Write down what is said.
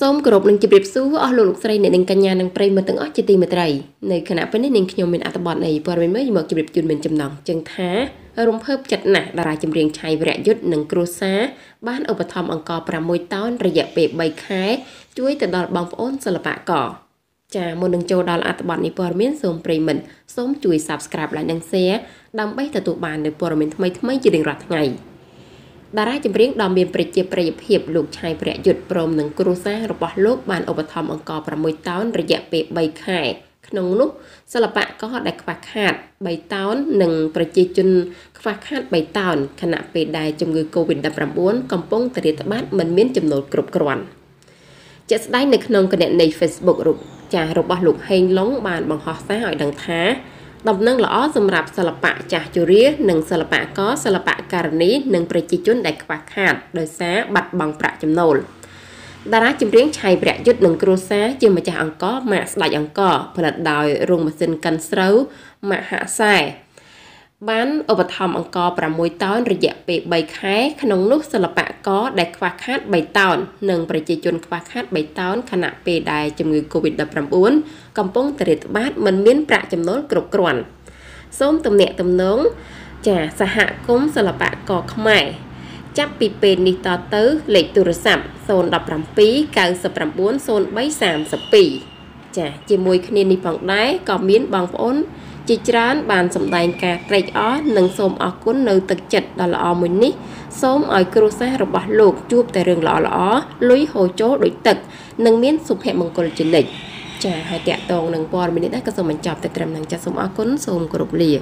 សូមគោរពនឹងជម្រាបសួរអស់លោកលោកស្រីអ្នកនាងកញ្ញានិងប្រិយមិត្តទាំងអស់ជាទីមេត្រីនៅខណៈពេលនេះនាងខ្ញុំមានអត្ថបទនៃព័ត៌មានមួយមកជម្រាបជូនមានចំណងចឹងថារំភើបចិត្តណាស់តារាចម្រៀងឆៃវរៈយុទ្ធនិងគ្រួសារបានឧបត្ថម្ភអង្គ6តោនរយៈពេល3ខែជួយទៅដល់បងប្អូនសិល្បករចាមុននឹងចូលដល់អត្ថបទនេះព័ត៌មាន សូមប្រិយមិត្តសូមជួយ Subscribe ឡើងនិង Share ដើម្បីទទួលបាននូវព័ត៌មានថ្មីៗជារៀងរាល់ថ្ងៃ។តារាចម្រៀងដ៏មានប្រជាប្រិយភាពលោកឆៃព្រះយុទ្ធព្រមនឹងគ្រួសាររបស់លោក បានឧបត្ថម្ភអង្គ6តោនរយៈពេល3ខែក្នុងនោះសិល្បករដែលខ្វះខាត3តោន និងប្រជាជន ខ្វះខាត3តោនខណៈពេលដែលជំងឺ Covid-19 កំពុងតែរាតត្បាតមិនមានចំណូលគ្រប់គ្រាន់ជាក់ស្ដែងនៅក្នុងគណនី Facebook រូបចាស់របស់លោកហេងឡុងបានបង្ហោះសារឲ្យដឹងថាដំណឹងល្អសម្រាប់សិល្បៈចាស់ជរានិងសិល្បករសិល្បករនីនិងប្រជាជនដែលខ្វះខាតដោយសារបាត់បង់ប្រាក់ចំណូលតារាចម្រៀងឆៃប្រយុទ្ធនិងគ្រួសារជាម្ចាស់អង្គម៉ាកស្ដេចអង្គផលិតដោយរោងម៉ាស៊ីនកិនស្រូវមហាសែបានឧបត្ថម្ភអង្គ6តោនរយៈពេល3ខែ ក្នុងនោះសិល្បករដែលខ្វះខាត3តោននិងប្រជាជនខ្វះខាត3តោនខណៈពេលដែលជំងឺ Covid-19 កំពុងតែរាតត្បាតមិនមាន ប្រាក់ចំណូលគ្រប់គ្រាន់សូមទំនាក់ទំនងចាសហគមន៍សិល្បករខ្មែរចាប់ពីពេលនេះតទៅលេខទូរស័ព្ទ017 990332ចាជាមួយគ្នានេះផងដែរក៏មានបងប្អូនជាច្រើន បានសម្ដែងការត្រេកអរនិងសូមអរគុណនៅទឹកចិត្តដ៏ល្អមួយនេះសូមឲ្យគ្រួសាររបស់លោកជួបតែរឿងល្អៗលុយហូរចូលដូចទឹកនិងមាន សុភមង្គលជានិច្ចចា៎ហើយតាក់ទងនឹងព័ត៌មាននេះដែរក៏សូមបញ្ចប់តែត្រឹមនឹងចាសសូមអរគុណសូមគោរពលា